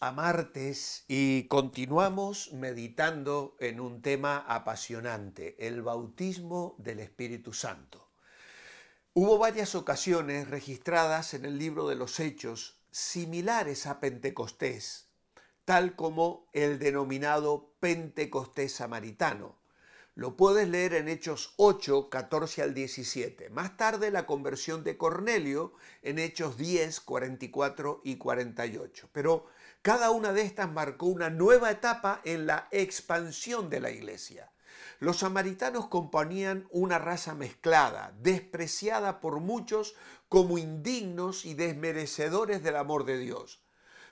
a martes y continuamos meditando en un tema apasionante, el bautismo del Espíritu Santo. Hubo varias ocasiones registradas en el libro de los Hechos similares a Pentecostés, tal como el denominado Pentecostés samaritano. Lo puedes leer en Hechos 8, 14 al 17. Más tarde la conversión de Cornelio en Hechos 10, 44 y 48. Pero cada una de estas marcó una nueva etapa en la expansión de la iglesia. Los samaritanos componían una raza mezclada, despreciada por muchos como indignos y desmerecedores del amor de Dios.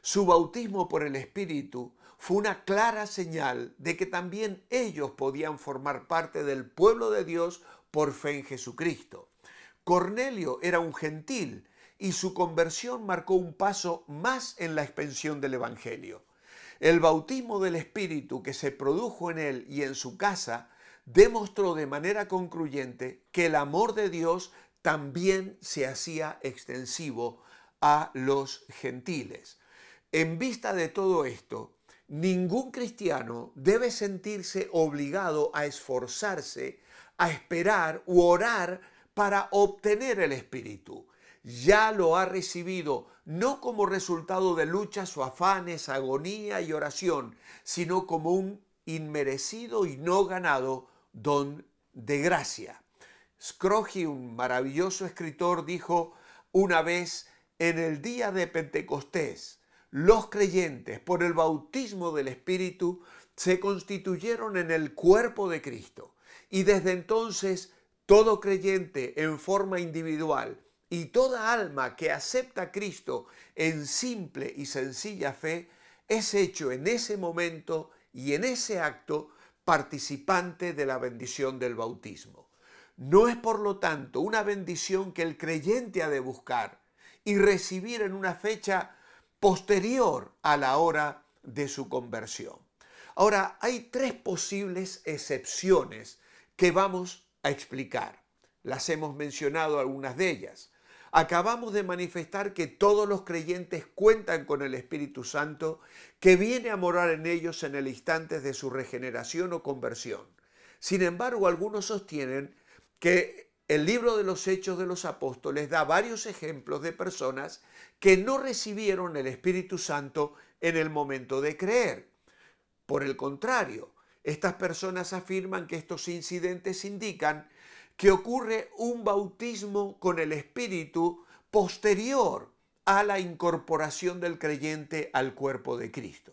Su bautismo por el Espíritu fue una clara señal de que también ellos podían formar parte del pueblo de Dios por fe en Jesucristo. Cornelio era un gentil y su conversión marcó un paso más en la expansión del Evangelio. El bautismo del Espíritu que se produjo en él y en su casa demostró de manera concluyente que el amor de Dios también se hacía extensivo a los gentiles. En vista de todo esto, ningún cristiano debe sentirse obligado a esforzarse, a esperar u orar para obtener el Espíritu ya lo ha recibido, no como resultado de luchas o afanes, agonía y oración, sino como un inmerecido y no ganado don de gracia. Scrogi, un maravilloso escritor, dijo una vez en el día de Pentecostés, los creyentes por el bautismo del Espíritu se constituyeron en el cuerpo de Cristo y desde entonces todo creyente en forma individual y toda alma que acepta a Cristo en simple y sencilla fe es hecho en ese momento y en ese acto participante de la bendición del bautismo. No es por lo tanto una bendición que el creyente ha de buscar y recibir en una fecha posterior a la hora de su conversión. Ahora, hay tres posibles excepciones que vamos a explicar. Las hemos mencionado algunas de ellas. Acabamos de manifestar que todos los creyentes cuentan con el Espíritu Santo que viene a morar en ellos en el instante de su regeneración o conversión. Sin embargo, algunos sostienen que el libro de los Hechos de los Apóstoles da varios ejemplos de personas que no recibieron el Espíritu Santo en el momento de creer. Por el contrario, estas personas afirman que estos incidentes indican que ocurre un bautismo con el Espíritu posterior a la incorporación del creyente al cuerpo de Cristo.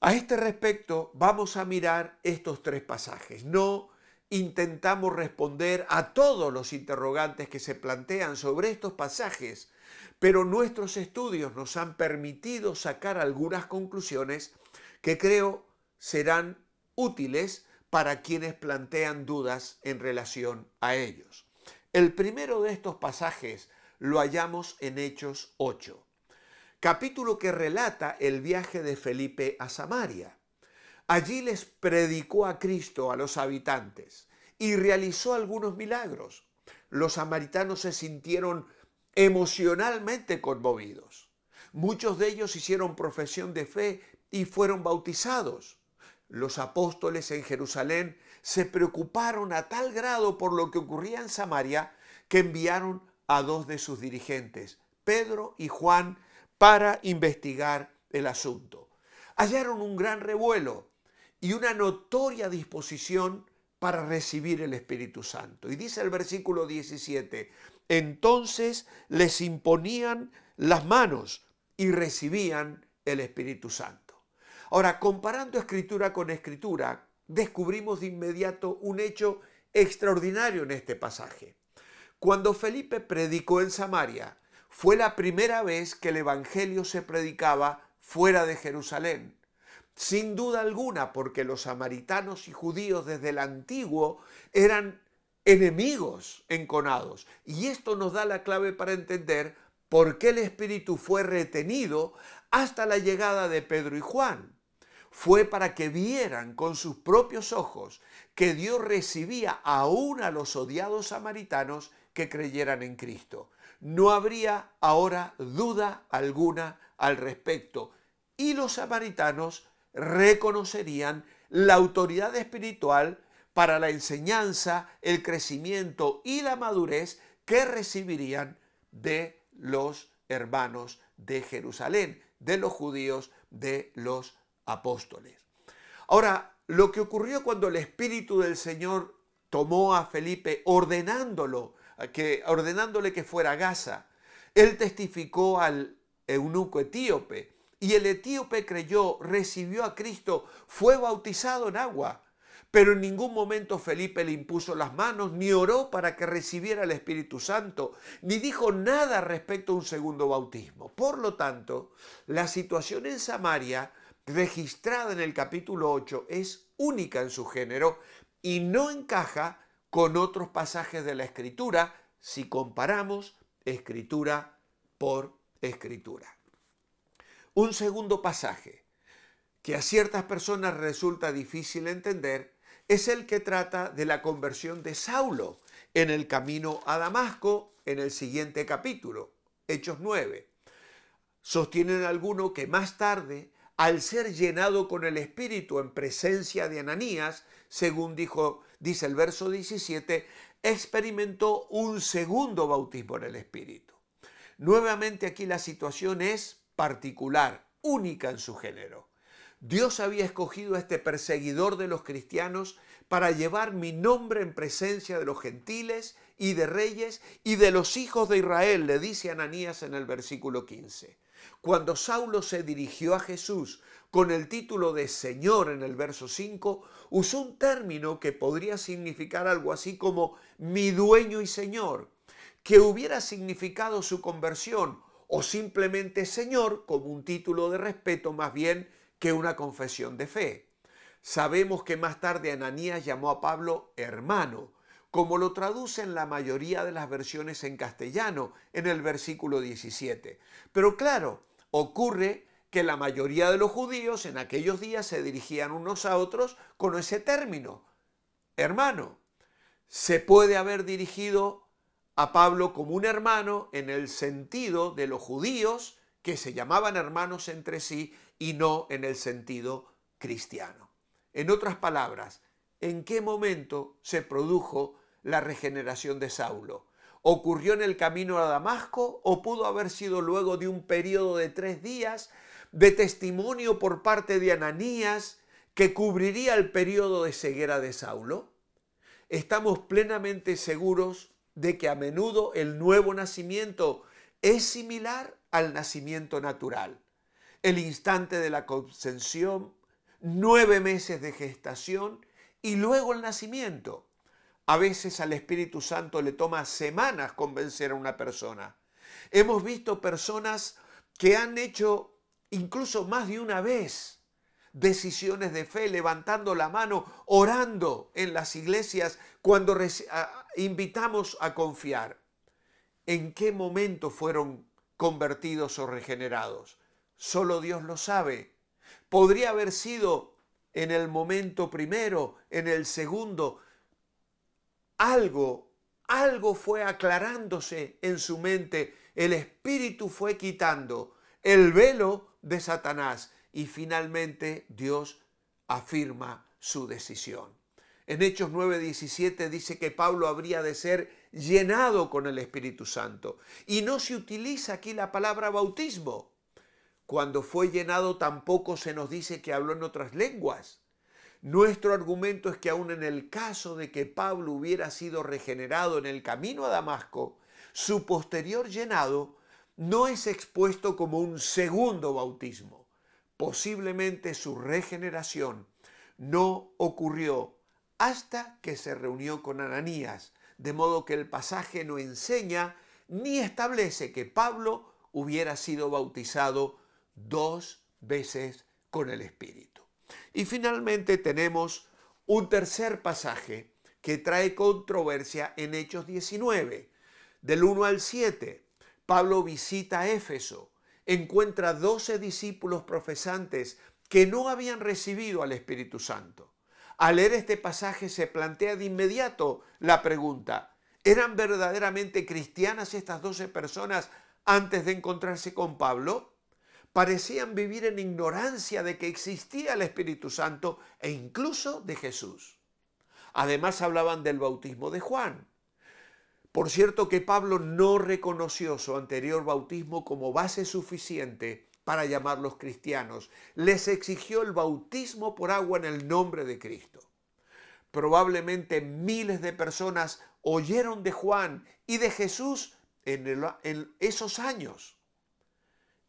A este respecto vamos a mirar estos tres pasajes. No intentamos responder a todos los interrogantes que se plantean sobre estos pasajes, pero nuestros estudios nos han permitido sacar algunas conclusiones que creo serán útiles para quienes plantean dudas en relación a ellos. El primero de estos pasajes lo hallamos en Hechos 8, capítulo que relata el viaje de Felipe a Samaria. Allí les predicó a Cristo a los habitantes y realizó algunos milagros. Los samaritanos se sintieron emocionalmente conmovidos. Muchos de ellos hicieron profesión de fe y fueron bautizados. Los apóstoles en Jerusalén se preocuparon a tal grado por lo que ocurría en Samaria que enviaron a dos de sus dirigentes, Pedro y Juan, para investigar el asunto. Hallaron un gran revuelo y una notoria disposición para recibir el Espíritu Santo. Y dice el versículo 17, entonces les imponían las manos y recibían el Espíritu Santo. Ahora, comparando escritura con escritura, descubrimos de inmediato un hecho extraordinario en este pasaje. Cuando Felipe predicó en Samaria, fue la primera vez que el Evangelio se predicaba fuera de Jerusalén. Sin duda alguna, porque los samaritanos y judíos desde el antiguo eran enemigos enconados. Y esto nos da la clave para entender por qué el Espíritu fue retenido hasta la llegada de Pedro y Juan fue para que vieran con sus propios ojos que Dios recibía aún a los odiados samaritanos que creyeran en Cristo. No habría ahora duda alguna al respecto y los samaritanos reconocerían la autoridad espiritual para la enseñanza, el crecimiento y la madurez que recibirían de los hermanos de Jerusalén, de los judíos, de los apóstoles. Ahora, lo que ocurrió cuando el Espíritu del Señor tomó a Felipe ordenándolo, que, ordenándole que fuera a Gaza, él testificó al eunuco etíope y el etíope creyó, recibió a Cristo, fue bautizado en agua. Pero en ningún momento Felipe le impuso las manos, ni oró para que recibiera el Espíritu Santo, ni dijo nada respecto a un segundo bautismo. Por lo tanto, la situación en Samaria registrada en el capítulo 8 es única en su género y no encaja con otros pasajes de la escritura si comparamos escritura por escritura. Un segundo pasaje que a ciertas personas resulta difícil entender es el que trata de la conversión de Saulo en el camino a Damasco en el siguiente capítulo, Hechos 9. Sostienen alguno que más tarde al ser llenado con el Espíritu en presencia de Ananías, según dice el verso 17, experimentó un segundo bautismo en el Espíritu. Nuevamente aquí la situación es particular, única en su género. Dios había escogido a este perseguidor de los cristianos para llevar mi nombre en presencia de los gentiles y de reyes y de los hijos de Israel, le dice Ananías en el versículo 15. Cuando Saulo se dirigió a Jesús con el título de Señor en el verso 5, usó un término que podría significar algo así como mi dueño y Señor, que hubiera significado su conversión o simplemente Señor como un título de respeto más bien que una confesión de fe. Sabemos que más tarde Ananías llamó a Pablo hermano, como lo traducen la mayoría de las versiones en castellano en el versículo 17. Pero claro, ocurre que la mayoría de los judíos en aquellos días se dirigían unos a otros con ese término. Hermano, se puede haber dirigido a Pablo como un hermano en el sentido de los judíos que se llamaban hermanos entre sí y no en el sentido cristiano. En otras palabras, ¿en qué momento se produjo la regeneración de Saulo. ¿Ocurrió en el camino a Damasco o pudo haber sido luego de un periodo de tres días de testimonio por parte de Ananías que cubriría el periodo de ceguera de Saulo? Estamos plenamente seguros de que a menudo el nuevo nacimiento es similar al nacimiento natural. El instante de la concepción, nueve meses de gestación y luego el nacimiento. A veces al Espíritu Santo le toma semanas convencer a una persona. Hemos visto personas que han hecho incluso más de una vez decisiones de fe, levantando la mano, orando en las iglesias cuando invitamos a confiar. ¿En qué momento fueron convertidos o regenerados? Solo Dios lo sabe. Podría haber sido en el momento primero, en el segundo, algo, algo fue aclarándose en su mente, el espíritu fue quitando el velo de Satanás y finalmente Dios afirma su decisión. En Hechos 9:17 dice que Pablo habría de ser llenado con el Espíritu Santo. Y no se utiliza aquí la palabra bautismo. Cuando fue llenado tampoco se nos dice que habló en otras lenguas. Nuestro argumento es que aun en el caso de que Pablo hubiera sido regenerado en el camino a Damasco, su posterior llenado no es expuesto como un segundo bautismo. Posiblemente su regeneración no ocurrió hasta que se reunió con Ananías, de modo que el pasaje no enseña ni establece que Pablo hubiera sido bautizado dos veces con el Espíritu. Y finalmente tenemos un tercer pasaje que trae controversia en Hechos 19, del 1 al 7. Pablo visita Éfeso, encuentra 12 discípulos profesantes que no habían recibido al Espíritu Santo. Al leer este pasaje se plantea de inmediato la pregunta, ¿eran verdaderamente cristianas estas 12 personas antes de encontrarse con Pablo? parecían vivir en ignorancia de que existía el Espíritu Santo e incluso de Jesús. Además hablaban del bautismo de Juan. Por cierto que Pablo no reconoció su anterior bautismo como base suficiente para llamarlos cristianos. Les exigió el bautismo por agua en el nombre de Cristo. Probablemente miles de personas oyeron de Juan y de Jesús en, en esos años.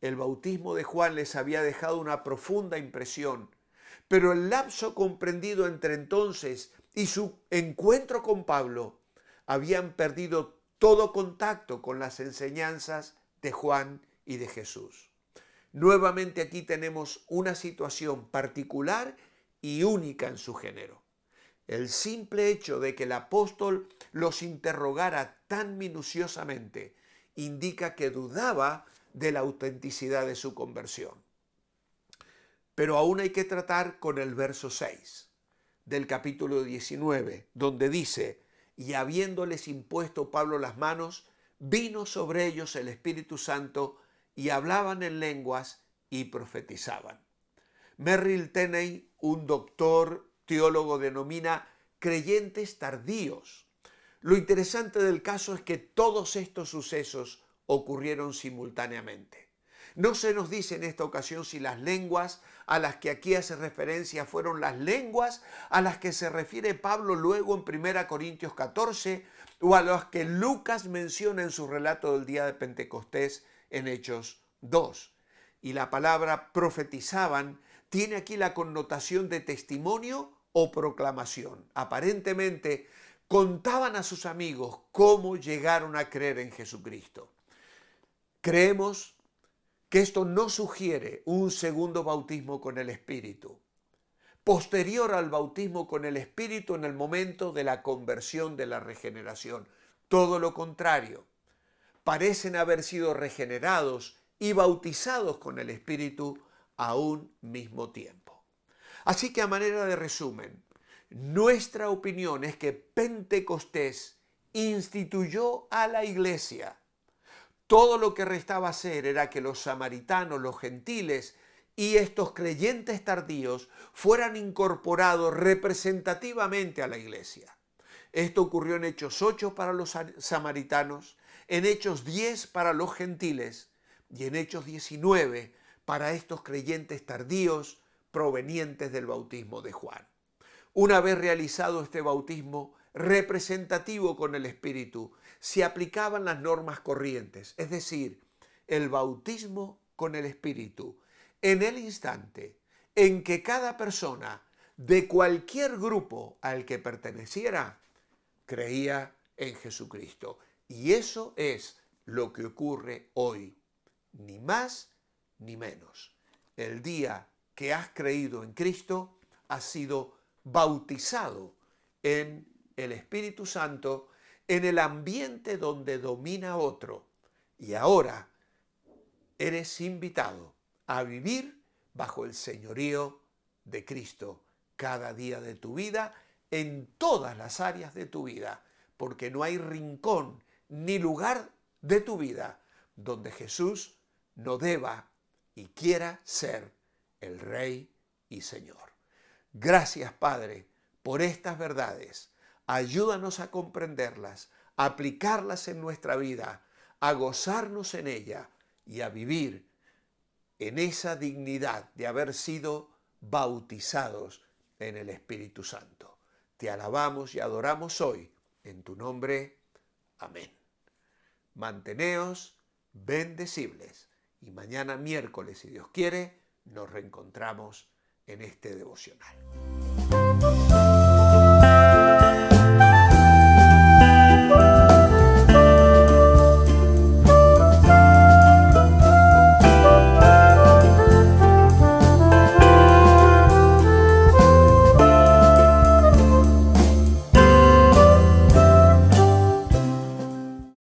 El bautismo de Juan les había dejado una profunda impresión, pero el lapso comprendido entre entonces y su encuentro con Pablo habían perdido todo contacto con las enseñanzas de Juan y de Jesús. Nuevamente aquí tenemos una situación particular y única en su género. El simple hecho de que el apóstol los interrogara tan minuciosamente indica que dudaba de la autenticidad de su conversión. Pero aún hay que tratar con el verso 6 del capítulo 19, donde dice, y habiéndoles impuesto Pablo las manos, vino sobre ellos el Espíritu Santo y hablaban en lenguas y profetizaban. Merrill Tenney, un doctor teólogo, denomina creyentes tardíos. Lo interesante del caso es que todos estos sucesos ocurrieron simultáneamente. No se nos dice en esta ocasión si las lenguas a las que aquí hace referencia fueron las lenguas a las que se refiere Pablo luego en 1 Corintios 14 o a las que Lucas menciona en su relato del día de Pentecostés en Hechos 2. Y la palabra profetizaban tiene aquí la connotación de testimonio o proclamación. Aparentemente contaban a sus amigos cómo llegaron a creer en Jesucristo. Creemos que esto no sugiere un segundo bautismo con el Espíritu, posterior al bautismo con el Espíritu en el momento de la conversión de la regeneración. Todo lo contrario, parecen haber sido regenerados y bautizados con el Espíritu a un mismo tiempo. Así que a manera de resumen, nuestra opinión es que Pentecostés instituyó a la iglesia todo lo que restaba hacer era que los samaritanos, los gentiles y estos creyentes tardíos fueran incorporados representativamente a la iglesia. Esto ocurrió en Hechos 8 para los samaritanos, en Hechos 10 para los gentiles y en Hechos 19 para estos creyentes tardíos provenientes del bautismo de Juan. Una vez realizado este bautismo, representativo con el Espíritu, se aplicaban las normas corrientes, es decir, el bautismo con el Espíritu, en el instante en que cada persona de cualquier grupo al que perteneciera creía en Jesucristo. Y eso es lo que ocurre hoy, ni más ni menos. El día que has creído en Cristo, has sido bautizado en el Espíritu Santo en el ambiente donde domina otro. Y ahora eres invitado a vivir bajo el señorío de Cristo cada día de tu vida, en todas las áreas de tu vida, porque no hay rincón ni lugar de tu vida donde Jesús no deba y quiera ser el Rey y Señor. Gracias Padre por estas verdades Ayúdanos a comprenderlas, a aplicarlas en nuestra vida, a gozarnos en ella y a vivir en esa dignidad de haber sido bautizados en el Espíritu Santo. Te alabamos y adoramos hoy en tu nombre. Amén. Manteneos bendecibles y mañana miércoles, si Dios quiere, nos reencontramos en este devocional.